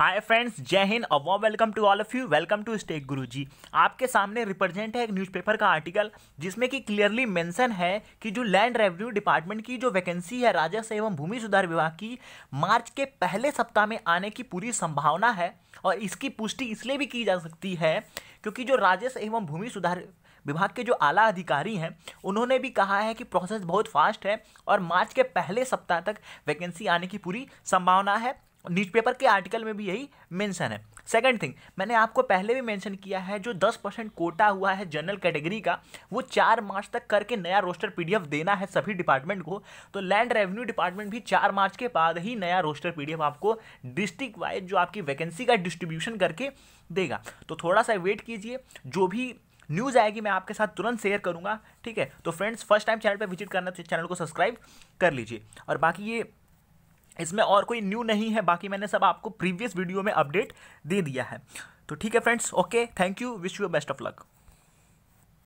hi friends जय हिंद अब welcome to all of you welcome to stake Guru ji आपके सामने रिप्रेजेंट है एक न्यूज़पेपर का आर्टिकल जिसमें कि क्लियरली मेंशन है कि जो लैंड रेवेन्यू डिपार्टमेंट की जो वैकेंसी है राजस्व एवं भूमि सुधार विभाग की मार्च के पहले सप्ताह में आने की पूरी संभावना है और इसकी पुष्टि इसलिए भी की जा सकती है क्योंकि जो राजस्व एवं भूमि सुधार विभाग के जो आला अधिकारी हैं उन्होंने भी कहा है कि प्रोसेस बहुत फास्ट है और मार्च के पहले सप्ताह तक वैकेंसी आने की पूरी संभावना है न्यूज़पेपर के आर्टिकल में भी यही मेंशन है सेकंड थिंग मैंने आपको पहले भी मेंशन किया है जो 10 परसेंट कोटा हुआ है जनरल कैटेगरी का वो चार मार्च तक करके नया रोस्टर पीडीएफ देना है सभी डिपार्टमेंट को तो लैंड रेवेन्यू डिपार्टमेंट भी चार मार्च के बाद ही नया रोस्टर पीडीएफ आपको डिस्ट्रिक्ट वाइज जो आपकी वैकेंसी का डिस्ट्रीब्यूशन करके देगा तो थोड़ा सा वेट कीजिए जो भी न्यूज़ आएगी मैं आपके साथ तुरंत शेयर करूंगा ठीक है तो फ्रेंड्स फर्स्ट टाइम चैनल पर विजिट करना तो चैनल को सब्सक्राइब कर लीजिए और बाकी ये इसमें और कोई न्यू नहीं है बाकी मैंने सब आपको प्रीवियस वीडियो में अपडेट दे दिया है तो ठीक है friends okay thank you wish you best of luck